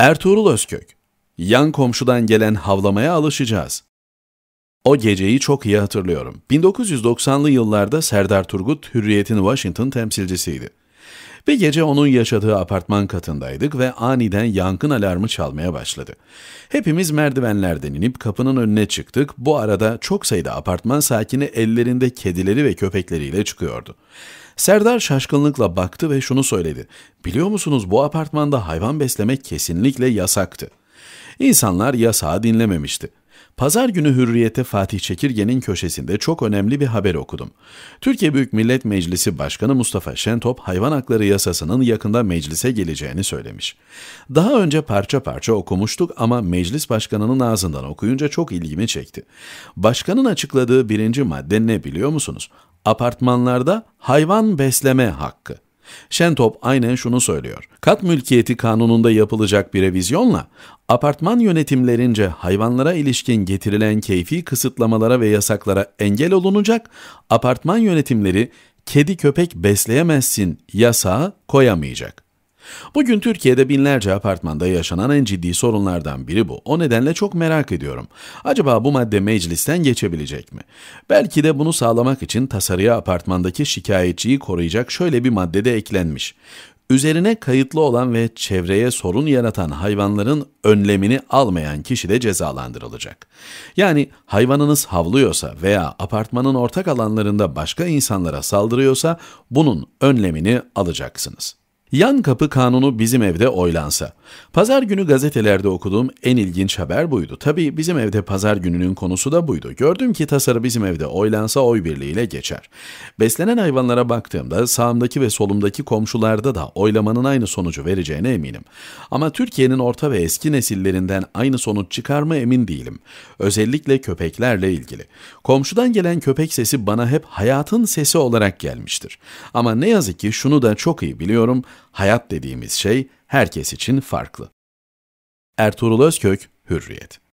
Ertuğrul Özkök, yan komşudan gelen havlamaya alışacağız. O geceyi çok iyi hatırlıyorum. 1990'lı yıllarda Serdar Turgut, Hürriyet'in Washington temsilcisiydi. Bir gece onun yaşadığı apartman katındaydık ve aniden yangın alarmı çalmaya başladı. Hepimiz merdivenlerden inip kapının önüne çıktık. Bu arada çok sayıda apartman sakini ellerinde kedileri ve köpekleriyle çıkıyordu. Serdar şaşkınlıkla baktı ve şunu söyledi. Biliyor musunuz bu apartmanda hayvan beslemek kesinlikle yasaktı. İnsanlar yasağı dinlememişti. Pazar günü Hürriyet'te Fatih Çekirge'nin köşesinde çok önemli bir haber okudum. Türkiye Büyük Millet Meclisi Başkanı Mustafa Şentop hayvan hakları yasasının yakında meclise geleceğini söylemiş. Daha önce parça parça okumuştuk ama meclis başkanının ağzından okuyunca çok ilgimi çekti. Başkanın açıkladığı birinci madde ne biliyor musunuz? Apartmanlarda hayvan besleme hakkı. Şentop aynen şunu söylüyor. Kat mülkiyeti kanununda yapılacak bir revizyonla apartman yönetimlerince hayvanlara ilişkin getirilen keyfi kısıtlamalara ve yasaklara engel olunacak, apartman yönetimleri kedi köpek besleyemezsin yasağı koyamayacak. Bugün Türkiye'de binlerce apartmanda yaşanan en ciddi sorunlardan biri bu. O nedenle çok merak ediyorum. Acaba bu madde meclisten geçebilecek mi? Belki de bunu sağlamak için tasarıya apartmandaki şikayetçiyi koruyacak şöyle bir madde de eklenmiş. Üzerine kayıtlı olan ve çevreye sorun yaratan hayvanların önlemini almayan kişi de cezalandırılacak. Yani hayvanınız havlıyorsa veya apartmanın ortak alanlarında başka insanlara saldırıyorsa bunun önlemini alacaksınız. Yan kapı kanunu bizim evde oylansa. Pazar günü gazetelerde okuduğum en ilginç haber buydu. Tabii bizim evde pazar gününün konusu da buydu. Gördüm ki tasarı bizim evde oylansa oy birliğiyle geçer. Beslenen hayvanlara baktığımda sağımdaki ve solumdaki komşularda da oylamanın aynı sonucu vereceğine eminim. Ama Türkiye'nin orta ve eski nesillerinden aynı sonuç çıkar mı emin değilim. Özellikle köpeklerle ilgili. Komşudan gelen köpek sesi bana hep hayatın sesi olarak gelmiştir. Ama ne yazık ki şunu da çok iyi biliyorum hayat dediğimiz şey herkes için farklı. Ertuğrul Özkök, Hürriyet